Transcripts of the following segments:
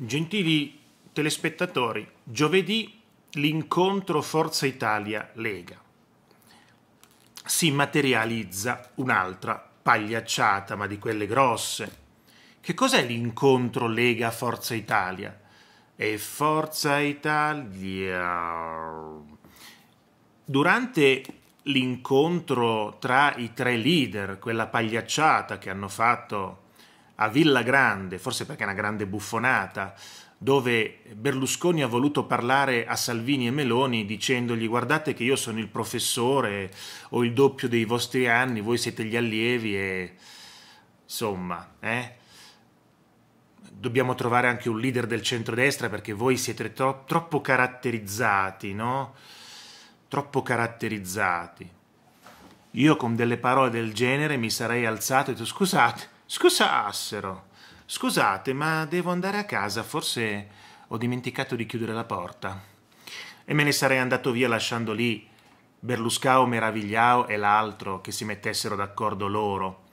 Gentili telespettatori, giovedì l'incontro Forza Italia-Lega. Si materializza un'altra pagliacciata, ma di quelle grosse. Che cos'è l'incontro Lega-Forza Italia? E Forza Italia... Durante l'incontro tra i tre leader, quella pagliacciata che hanno fatto a Villa Grande, forse perché è una grande buffonata, dove Berlusconi ha voluto parlare a Salvini e Meloni dicendogli guardate che io sono il professore, ho il doppio dei vostri anni, voi siete gli allievi e insomma, eh? dobbiamo trovare anche un leader del centrodestra perché voi siete tro troppo caratterizzati, no? Troppo caratterizzati. Io con delle parole del genere mi sarei alzato e detto scusate, Scusa Assero, scusate, ma devo andare a casa, forse ho dimenticato di chiudere la porta. E me ne sarei andato via lasciando lì Berluscao, Meravigliao e l'altro che si mettessero d'accordo loro.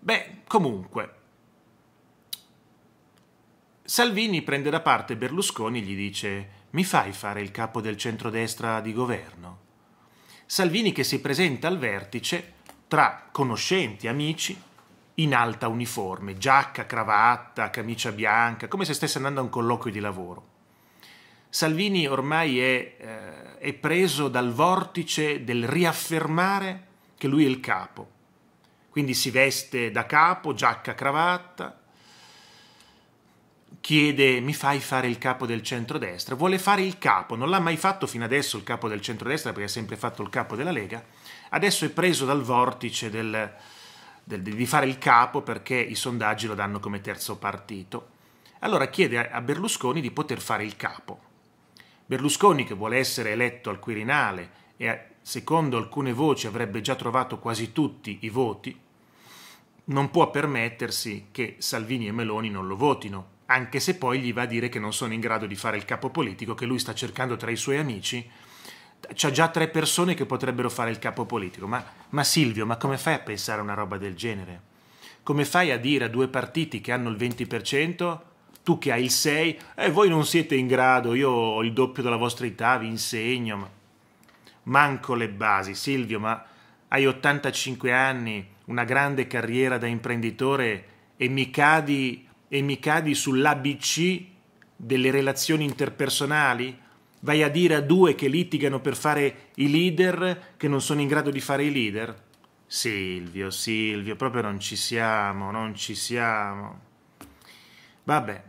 Beh, comunque. Salvini prende da parte Berlusconi e gli dice: Mi fai fare il capo del centrodestra di governo? Salvini che si presenta al vertice tra conoscenti, amici, in alta uniforme, giacca, cravatta, camicia bianca, come se stesse andando a un colloquio di lavoro. Salvini ormai è, eh, è preso dal vortice del riaffermare che lui è il capo. Quindi si veste da capo, giacca, cravatta, chiede mi fai fare il capo del centrodestra, vuole fare il capo, non l'ha mai fatto fino adesso il capo del centrodestra perché ha sempre fatto il capo della Lega, adesso è preso dal vortice del, di fare il capo perché i sondaggi lo danno come terzo partito. Allora chiede a Berlusconi di poter fare il capo. Berlusconi, che vuole essere eletto al Quirinale e secondo alcune voci avrebbe già trovato quasi tutti i voti, non può permettersi che Salvini e Meloni non lo votino, anche se poi gli va a dire che non sono in grado di fare il capo politico che lui sta cercando tra i suoi amici c'ha già tre persone che potrebbero fare il capo politico. Ma, ma, Silvio, ma come fai a pensare una roba del genere? Come fai a dire a due partiti che hanno il 20%, tu che hai il 6%, e eh, voi non siete in grado, io ho il doppio della vostra età, vi insegno. Ma... Manco le basi, Silvio, ma hai 85 anni, una grande carriera da imprenditore e mi cadi, e mi cadi sull'ABC delle relazioni interpersonali? vai a dire a due che litigano per fare i leader che non sono in grado di fare i leader? Silvio, Silvio, proprio non ci siamo, non ci siamo. Vabbè,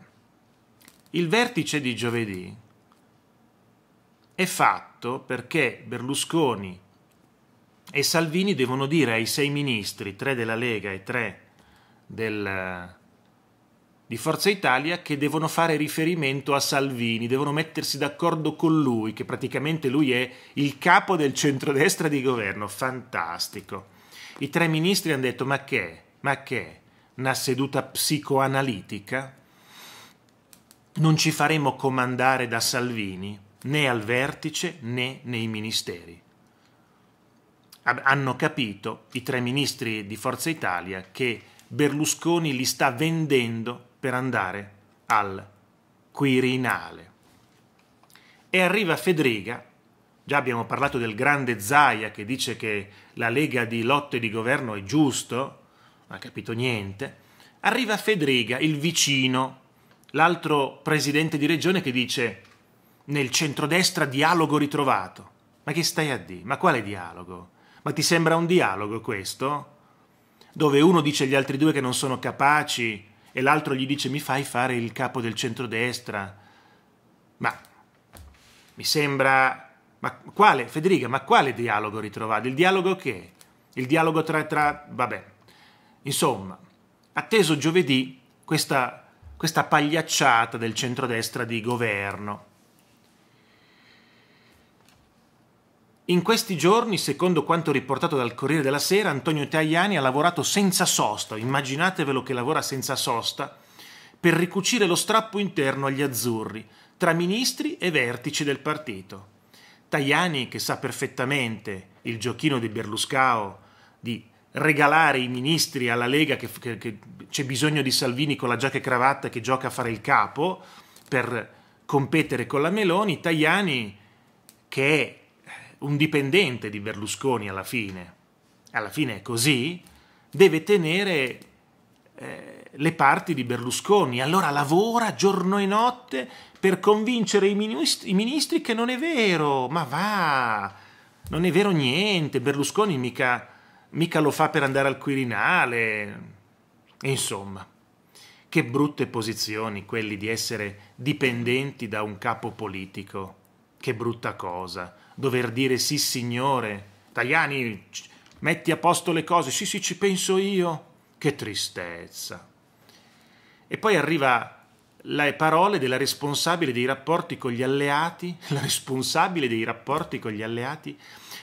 il vertice di giovedì è fatto perché Berlusconi e Salvini devono dire ai sei ministri, tre della Lega e tre del, di Forza Italia che devono fare riferimento a Salvini, devono mettersi d'accordo con lui, che praticamente lui è il capo del centrodestra di governo. Fantastico. I tre ministri hanno detto ma che? Ma che? Una seduta psicoanalitica? Non ci faremo comandare da Salvini né al vertice né nei ministeri. Hanno capito i tre ministri di Forza Italia che Berlusconi li sta vendendo per andare al Quirinale. E arriva Federica, già abbiamo parlato del grande Zaia che dice che la lega di lotte di governo è giusto, non ha capito niente, arriva Federica, il vicino, l'altro presidente di regione che dice nel centrodestra dialogo ritrovato. Ma che stai a dire? Ma quale dialogo? Ma ti sembra un dialogo questo? Dove uno dice agli altri due che non sono capaci e l'altro gli dice mi fai fare il capo del centrodestra. Ma mi sembra... Ma quale, Federica, ma quale dialogo ritrovate? Il dialogo che? Il dialogo tra... tra... vabbè. Insomma, atteso giovedì questa, questa pagliacciata del centrodestra di governo. In questi giorni, secondo quanto riportato dal Corriere della Sera, Antonio Tajani ha lavorato senza sosta, immaginatevelo che lavora senza sosta, per ricucire lo strappo interno agli azzurri, tra ministri e vertici del partito. Tajani, che sa perfettamente il giochino di Berluscao di regalare i ministri alla Lega che, che, che c'è bisogno di Salvini con la giacca e cravatta che gioca a fare il capo per competere con la Meloni, Tajani che è un dipendente di Berlusconi alla fine, alla fine è così, deve tenere eh, le parti di Berlusconi, allora lavora giorno e notte per convincere i ministri, i ministri che non è vero, ma va, non è vero niente, Berlusconi mica, mica lo fa per andare al Quirinale, insomma. Che brutte posizioni quelli di essere dipendenti da un capo politico. Che brutta cosa, dover dire sì signore. Tajani, metti a posto le cose. Sì, sì, ci penso io. Che tristezza. E poi arriva le parole della responsabile dei rapporti con gli alleati, la responsabile dei rapporti con gli alleati,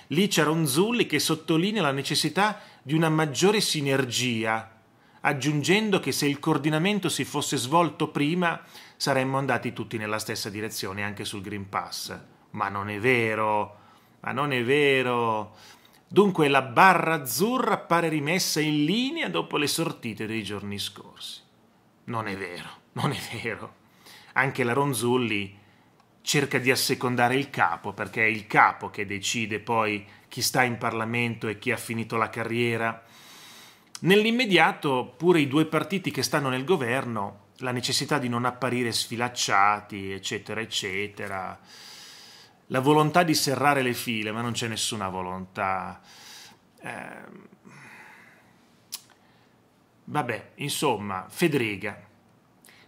Licia Ronzulli che sottolinea la necessità di una maggiore sinergia, aggiungendo che se il coordinamento si fosse svolto prima saremmo andati tutti nella stessa direzione anche sul Green Pass. Ma non è vero, ma non è vero. Dunque la barra azzurra appare rimessa in linea dopo le sortite dei giorni scorsi. Non è vero, non è vero. Anche la Ronzulli cerca di assecondare il capo, perché è il capo che decide poi chi sta in Parlamento e chi ha finito la carriera. Nell'immediato, pure i due partiti che stanno nel governo la necessità di non apparire sfilacciati, eccetera, eccetera, la volontà di serrare le file, ma non c'è nessuna volontà. Eh, vabbè, insomma, Fedrega.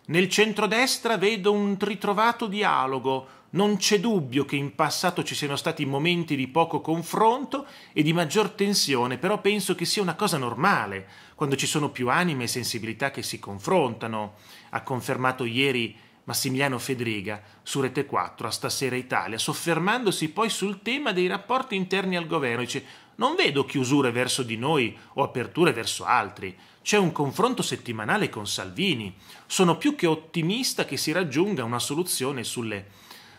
Nel centrodestra vedo un ritrovato dialogo, non c'è dubbio che in passato ci siano stati momenti di poco confronto e di maggior tensione, però penso che sia una cosa normale quando ci sono più anime e sensibilità che si confrontano, ha confermato ieri Massimiliano Fedriga su Rete 4 a Stasera Italia, soffermandosi poi sul tema dei rapporti interni al governo. Dice, non vedo chiusure verso di noi o aperture verso altri. C'è un confronto settimanale con Salvini. Sono più che ottimista che si raggiunga una soluzione sulle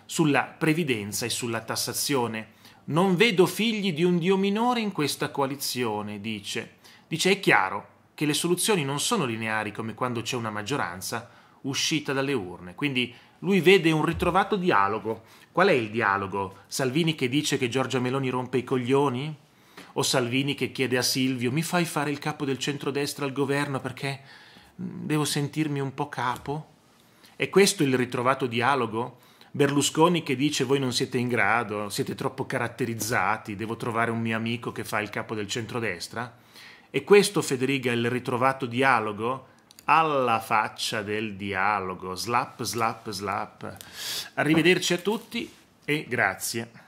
sulla previdenza e sulla tassazione. Non vedo figli di un Dio minore in questa coalizione, dice. Dice è chiaro che le soluzioni non sono lineari come quando c'è una maggioranza uscita dalle urne. Quindi lui vede un ritrovato dialogo. Qual è il dialogo? Salvini che dice che Giorgia Meloni rompe i coglioni? O Salvini che chiede a Silvio mi fai fare il capo del centrodestra al governo perché mm, devo sentirmi un po' capo? È questo il ritrovato dialogo? Berlusconi che dice voi non siete in grado, siete troppo caratterizzati, devo trovare un mio amico che fa il capo del centrodestra. E questo, Federica, è il ritrovato dialogo alla faccia del dialogo. Slap, slap, slap. Arrivederci a tutti e grazie.